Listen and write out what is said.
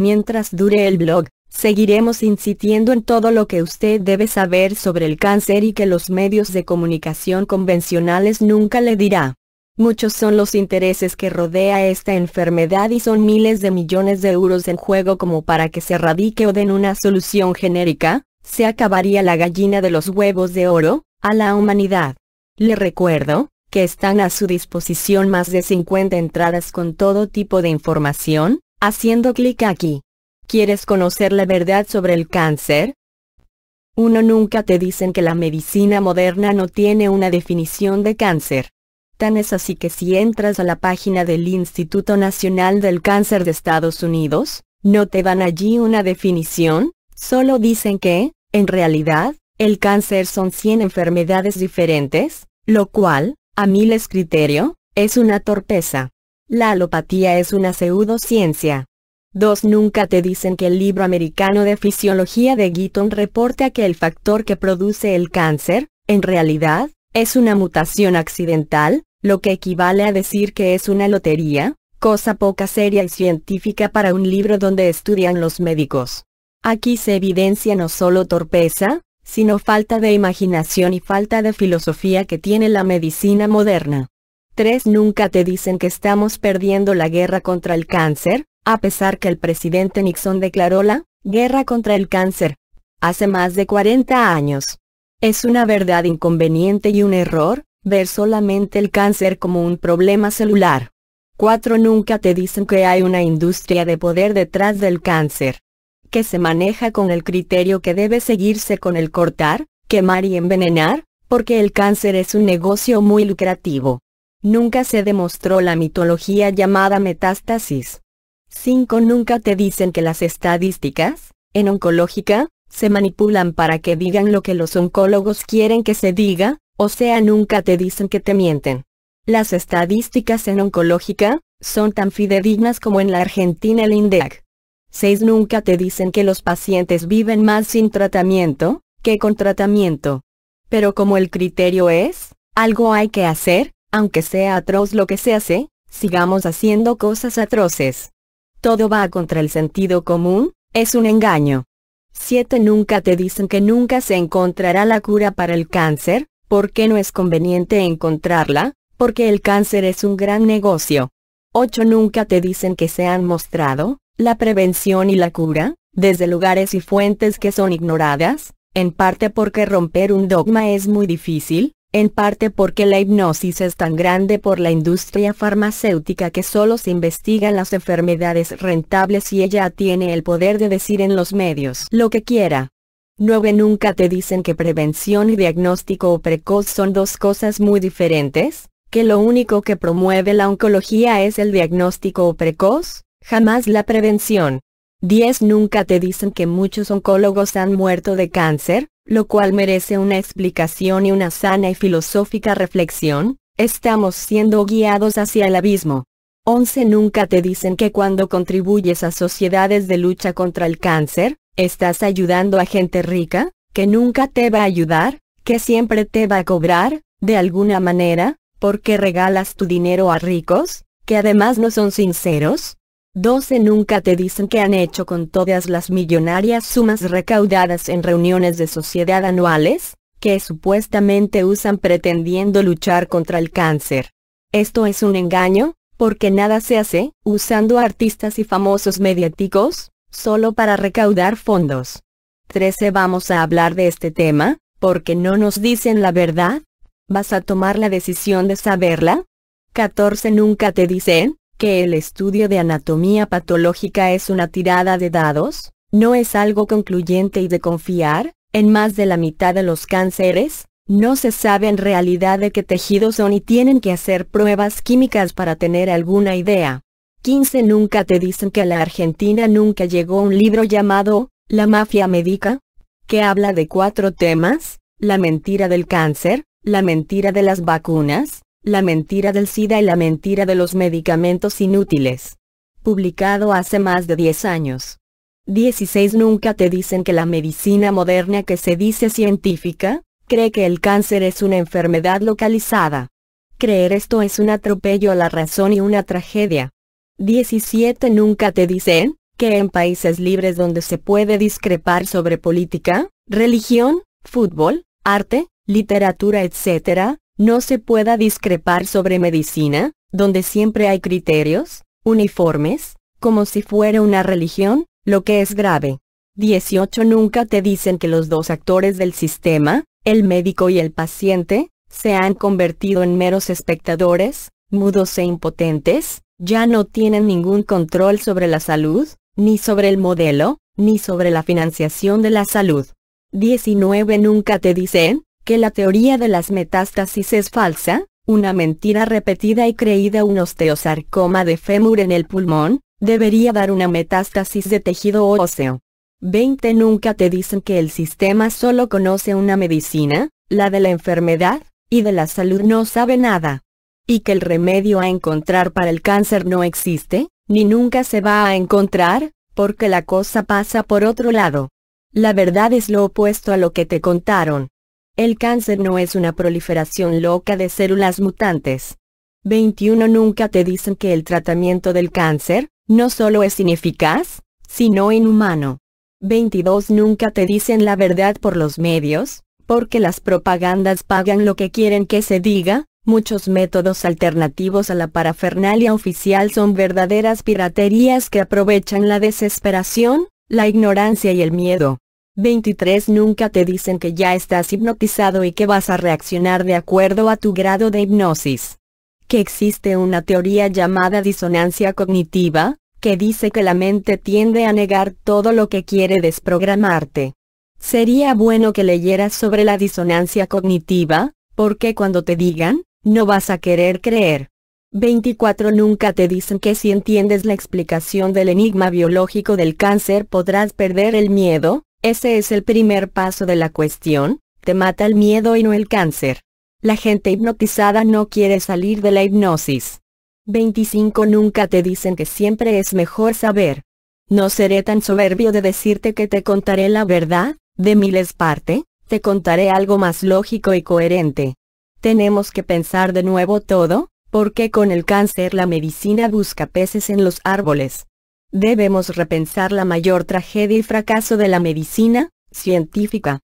Mientras dure el blog, seguiremos insistiendo en todo lo que usted debe saber sobre el cáncer y que los medios de comunicación convencionales nunca le dirá. Muchos son los intereses que rodea esta enfermedad y son miles de millones de euros en juego como para que se radique o den una solución genérica, se acabaría la gallina de los huevos de oro, a la humanidad. Le recuerdo, que están a su disposición más de 50 entradas con todo tipo de información, Haciendo clic aquí. ¿Quieres conocer la verdad sobre el cáncer? Uno nunca te dicen que la medicina moderna no tiene una definición de cáncer. Tan es así que si entras a la página del Instituto Nacional del Cáncer de Estados Unidos, no te dan allí una definición, solo dicen que, en realidad, el cáncer son 100 enfermedades diferentes, lo cual, a miles criterio, es una torpeza. La alopatía es una pseudociencia. Dos Nunca te dicen que el libro americano de fisiología de Gitton reporta que el factor que produce el cáncer, en realidad, es una mutación accidental, lo que equivale a decir que es una lotería, cosa poca seria y científica para un libro donde estudian los médicos. Aquí se evidencia no solo torpeza, sino falta de imaginación y falta de filosofía que tiene la medicina moderna. 3. Nunca te dicen que estamos perdiendo la guerra contra el cáncer, a pesar que el presidente Nixon declaró la guerra contra el cáncer hace más de 40 años. Es una verdad inconveniente y un error, ver solamente el cáncer como un problema celular. 4. Nunca te dicen que hay una industria de poder detrás del cáncer. Que se maneja con el criterio que debe seguirse con el cortar, quemar y envenenar, porque el cáncer es un negocio muy lucrativo. Nunca se demostró la mitología llamada metástasis. 5. Nunca te dicen que las estadísticas, en oncológica, se manipulan para que digan lo que los oncólogos quieren que se diga, o sea nunca te dicen que te mienten. Las estadísticas en oncológica, son tan fidedignas como en la Argentina el INDEAC. 6. Nunca te dicen que los pacientes viven más sin tratamiento, que con tratamiento. Pero como el criterio es, algo hay que hacer, aunque sea atroz lo que se hace, sigamos haciendo cosas atroces. Todo va contra el sentido común, es un engaño. 7. Nunca te dicen que nunca se encontrará la cura para el cáncer, porque no es conveniente encontrarla, porque el cáncer es un gran negocio. 8. Nunca te dicen que se han mostrado, la prevención y la cura, desde lugares y fuentes que son ignoradas, en parte porque romper un dogma es muy difícil, en parte porque la hipnosis es tan grande por la industria farmacéutica que solo se investigan las enfermedades rentables y ella tiene el poder de decir en los medios lo que quiera. 9. Nunca te dicen que prevención y diagnóstico o precoz son dos cosas muy diferentes, que lo único que promueve la oncología es el diagnóstico o precoz, jamás la prevención. 10. Nunca te dicen que muchos oncólogos han muerto de cáncer, lo cual merece una explicación y una sana y filosófica reflexión, estamos siendo guiados hacia el abismo. 11. Nunca te dicen que cuando contribuyes a sociedades de lucha contra el cáncer, estás ayudando a gente rica, que nunca te va a ayudar, que siempre te va a cobrar, de alguna manera, porque regalas tu dinero a ricos, que además no son sinceros, 12 nunca te dicen que han hecho con todas las millonarias sumas recaudadas en reuniones de sociedad anuales, que supuestamente usan pretendiendo luchar contra el cáncer. Esto es un engaño, porque nada se hace, usando artistas y famosos mediáticos, solo para recaudar fondos. 13 Vamos a hablar de este tema, porque no nos dicen la verdad. ¿Vas a tomar la decisión de saberla? 14 Nunca te dicen, que el estudio de anatomía patológica es una tirada de dados, no es algo concluyente y de confiar, en más de la mitad de los cánceres, no se sabe en realidad de qué tejidos son y tienen que hacer pruebas químicas para tener alguna idea. 15 Nunca te dicen que a la Argentina nunca llegó un libro llamado La mafia médica, que habla de cuatro temas, la mentira del cáncer, la mentira de las vacunas, la mentira del SIDA y la mentira de los medicamentos inútiles. Publicado hace más de 10 años. 16. Nunca te dicen que la medicina moderna que se dice científica, cree que el cáncer es una enfermedad localizada. Creer esto es un atropello a la razón y una tragedia. 17. Nunca te dicen, que en países libres donde se puede discrepar sobre política, religión, fútbol, arte, literatura, etc., no se pueda discrepar sobre medicina, donde siempre hay criterios, uniformes, como si fuera una religión, lo que es grave. 18. Nunca te dicen que los dos actores del sistema, el médico y el paciente, se han convertido en meros espectadores, mudos e impotentes, ya no tienen ningún control sobre la salud, ni sobre el modelo, ni sobre la financiación de la salud. 19. Nunca te dicen, que la teoría de las metástasis es falsa, una mentira repetida y creída un osteosarcoma de fémur en el pulmón, debería dar una metástasis de tejido óseo. 20. Nunca te dicen que el sistema solo conoce una medicina, la de la enfermedad, y de la salud no sabe nada. Y que el remedio a encontrar para el cáncer no existe, ni nunca se va a encontrar, porque la cosa pasa por otro lado. La verdad es lo opuesto a lo que te contaron. El cáncer no es una proliferación loca de células mutantes. 21. Nunca te dicen que el tratamiento del cáncer, no solo es ineficaz, sino inhumano. 22. Nunca te dicen la verdad por los medios, porque las propagandas pagan lo que quieren que se diga, muchos métodos alternativos a la parafernalia oficial son verdaderas piraterías que aprovechan la desesperación, la ignorancia y el miedo. 23 Nunca te dicen que ya estás hipnotizado y que vas a reaccionar de acuerdo a tu grado de hipnosis. Que existe una teoría llamada disonancia cognitiva, que dice que la mente tiende a negar todo lo que quiere desprogramarte. Sería bueno que leyeras sobre la disonancia cognitiva, porque cuando te digan, no vas a querer creer. 24 Nunca te dicen que si entiendes la explicación del enigma biológico del cáncer podrás perder el miedo, ese es el primer paso de la cuestión, te mata el miedo y no el cáncer. La gente hipnotizada no quiere salir de la hipnosis. 25 Nunca te dicen que siempre es mejor saber. No seré tan soberbio de decirte que te contaré la verdad, de miles parte, te contaré algo más lógico y coherente. Tenemos que pensar de nuevo todo, porque con el cáncer la medicina busca peces en los árboles debemos repensar la mayor tragedia y fracaso de la medicina científica.